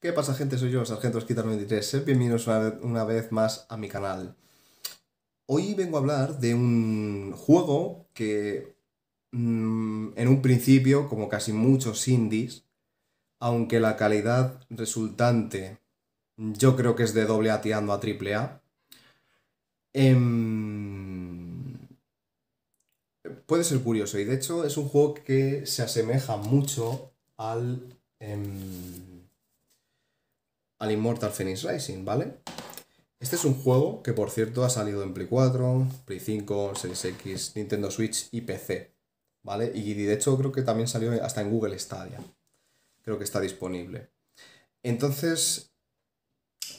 ¿Qué pasa gente? Soy yo, Sargento Esquita 93. Bienvenidos una vez, más a mi canal. Hoy vengo a hablar de un juego que mm, en un principio, como casi muchos indies, aunque la calidad resultante yo creo que es de doble A a triple A, em, puede ser curioso y de hecho es un juego que se asemeja mucho al... Em, al Immortal Phoenix Rising, ¿vale? Este es un juego que, por cierto, ha salido en Play 4, Play 5, 6 X, Nintendo Switch y PC, ¿vale? Y de hecho creo que también salió hasta en Google Stadia. Creo que está disponible. Entonces,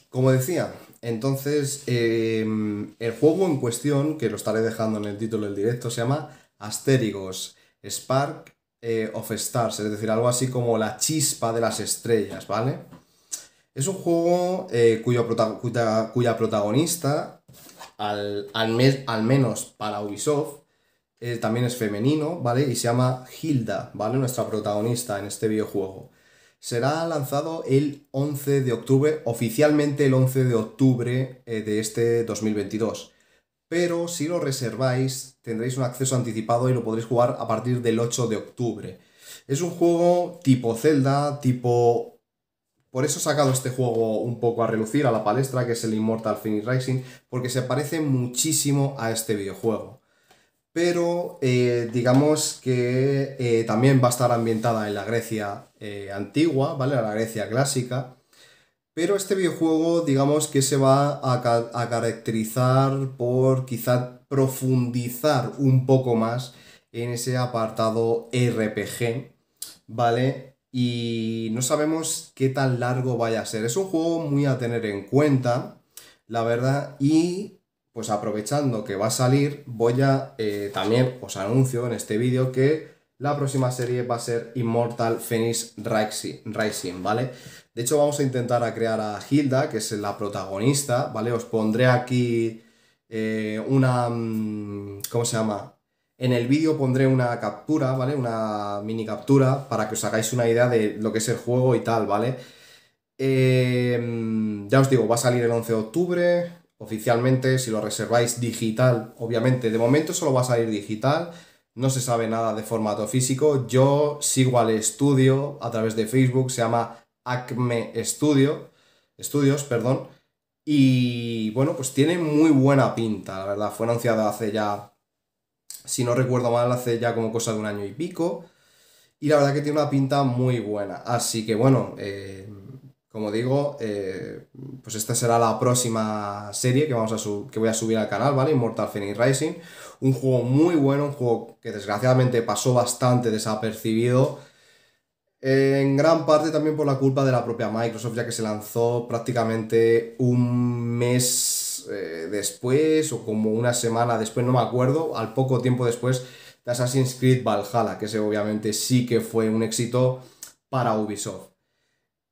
como decía, entonces em, el juego en cuestión, que lo estaré dejando en el título del directo, se llama Asterigos Spark eh, of Stars, es decir, algo así como la chispa de las estrellas, ¿vale? Es un juego eh, cuya, protagonista, al, al, menos para Ubisoft, eh, también es femenino, ¿vale? Y se llama Hilda, ¿vale? Nuestra protagonista en este videojuego. Será lanzado el 11 de octubre, oficialmente el 11 de octubre eh, de este 2022. Pero si lo reserváis, tendréis un acceso anticipado y lo podréis jugar a partir del 8 de octubre. Es un juego tipo Zelda, tipo por eso he sacado este juego un poco a relucir a la palestra, que es el Immortal Finish Rising, porque se parece muchísimo a este videojuego. Pero eh, digamos que eh, también va a estar ambientada en la Grecia eh, antigua, ¿vale? La Grecia clásica. Pero este videojuego, digamos que se va a, a caracterizar por quizá profundizar un poco más en ese apartado RPG, ¿vale? y no sabemos qué tan largo vaya a ser. Es un juego muy a tener en cuenta, la verdad, y pues aprovechando que va a salir, voy a eh, también os anuncio en este vídeo que la próxima serie va a ser Immortal Phoenix Rising, ¿vale? De hecho, vamos a intentar a crear a Hilda, que es la protagonista, ¿vale? Os pondré aquí eh, una... Mm, ¿Cómo se llama? En el vídeo pondré una captura, ¿vale? Una mini captura para que os hagáis una idea de lo que es el juego y tal, ¿vale? Em, ya os digo, va a salir el 11 de octubre, oficialmente, si lo reserváis digital, obviamente, de momento solo va a salir digital, no se sabe nada de formato físico, yo sigo al estudio a través de Facebook, se llama Acme Studio, Studios, perdón, y bueno, pues tiene muy buena pinta, la verdad, fue anunciado hace ya si no recuerdo mal, hace ya como cosa de un año y pico. Y la verdad que tiene una pinta muy buena. Así que bueno, eh, como digo, eh, pues esta será la próxima serie que, vamos a que voy a subir al canal, ¿vale? Immortal Phoenix Rising. Un juego muy bueno, un juego que desgraciadamente pasó bastante desapercibido. En gran parte también por la culpa de la propia Microsoft, ya que se lanzó prácticamente un mes eh, después o como una semana después, no me acuerdo, al poco tiempo después de Assassin's Creed Valhalla, que ese obviamente sí que fue un éxito para Ubisoft.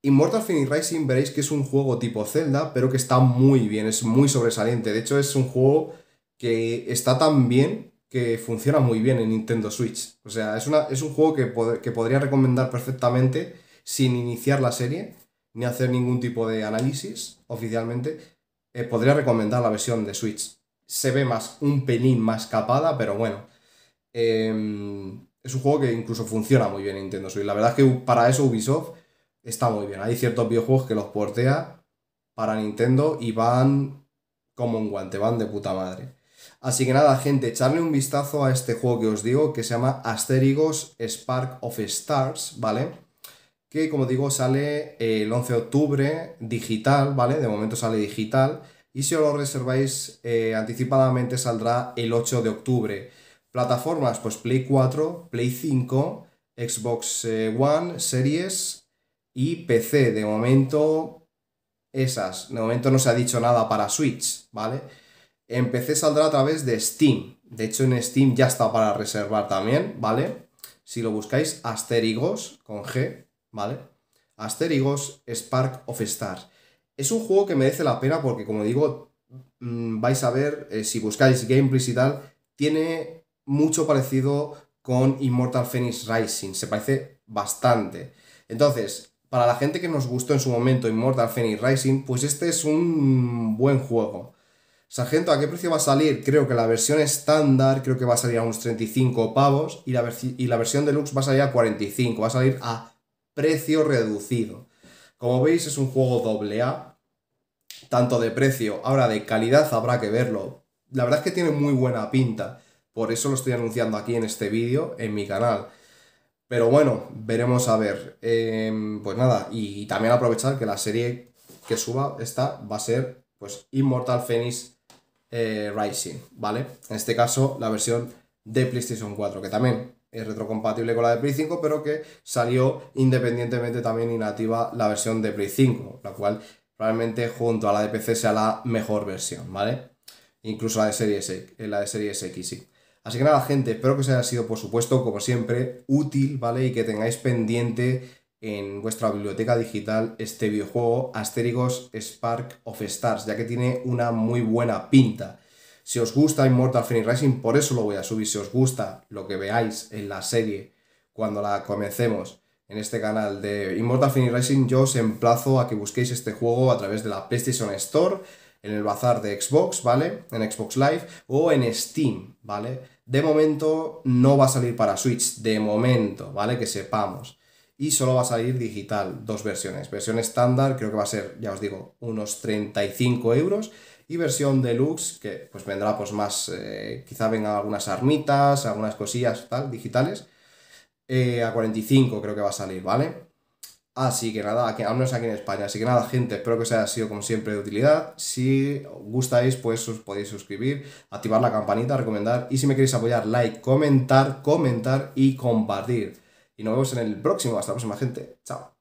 Immortal Phoenix Rising veréis que es un juego tipo Zelda, pero que está muy bien, es muy sobresaliente. De hecho, es un juego que está tan bien que funciona muy bien en Nintendo Switch. O sea, es, una, es un juego que, que podría recomendar perfectamente sin iniciar la serie, ni hacer ningún tipo de análisis oficialmente, eh, podría recomendar la versión de Switch. Se ve más, un pelín más capada, pero bueno. Em, es un juego que incluso funciona muy bien en Nintendo Switch. La verdad es que para eso Ubisoft está muy bien. Hay ciertos videojuegos que los portea para Nintendo y van como un guante, van de puta madre. Así que nada, gente, echarle un vistazo a este juego que os digo, que se llama Asterigos Spark of Stars, ¿vale? que como digo sale el 11 de octubre digital, ¿vale? De momento sale digital y si os lo reserváis eh, anticipadamente saldrá el 8 de octubre. Plataformas, pues Play 4, Play 5, Xbox eh, One, Series y PC. De momento esas, de momento no se ha dicho nada para Switch, ¿vale? En PC saldrá a través de Steam. De hecho en Steam ya está para reservar también, ¿vale? Si lo buscáis, Asterigos con G, ¿vale? Asterigos Spark of Stars. Es un juego que merece la pena porque, como digo, mm, vais a ver, eh, si buscáis gameplays y tal, tiene mucho parecido con Immortal Phoenix Rising, se parece bastante. Entonces, para la gente que nos gustó en su momento Immortal Phoenix Rising, pues este es un buen juego. Sargento, ¿a qué precio va a salir? Creo que la versión estándar creo que va a salir a unos 35 pavos y la, y la versión deluxe va a salir a 45, va a salir a precio reducido. Como veis es un juego doble A, tanto de precio, ahora de calidad habrá que verlo. La verdad es que tiene muy buena pinta, por eso lo estoy anunciando aquí en este vídeo, en mi canal. Pero bueno, veremos a ver. Em, pues nada, y también aprovechar que la serie que suba esta va a ser pues Immortal Phoenix eh, Rising, ¿vale? En este caso, la versión de PlayStation 4, que también es eh, retrocompatible con la de Play 5, pero que salió independientemente también y nativa la versión de Play 5, la cual probablemente junto a la de PC sea la mejor versión, ¿vale? Incluso la de Series, X, eh, la de series X, sí. Así que nada, gente, espero que os haya sido, por supuesto, como siempre, útil, ¿vale? Y que tengáis pendiente en vuestra biblioteca digital este videojuego Asterigos Spark of Stars, ya que tiene una muy buena pinta. Si os gusta Immortal Phoenix Racing por eso lo voy a subir. Si os gusta lo que veáis en la serie cuando la comencemos en este canal de Immortal Phoenix Racing yo os emplazo a que busquéis este juego a través de la PlayStation Store, en el bazar de Xbox, ¿vale? En Xbox Live o en Steam, ¿vale? De momento no va a salir para Switch, de momento, ¿vale? Que sepamos. Y solo va a salir digital, dos versiones. Versión estándar creo que va a ser, ya os digo, unos 35 euros y versión deluxe que pues vendrá pues más, eh, quizá vengan algunas armitas, algunas cosillas tal, digitales. Eh, a 45 creo que va a salir, ¿vale? Así que nada, aquí, no es aquí en España. Así que nada, gente, espero que os haya sido como siempre de utilidad. Si os gustáis, pues os podéis suscribir, activar la campanita, recomendar. Y si me queréis apoyar, like, comentar, comentar y compartir. Y nos vemos en el próximo. Hasta la próxima, gente. Chao.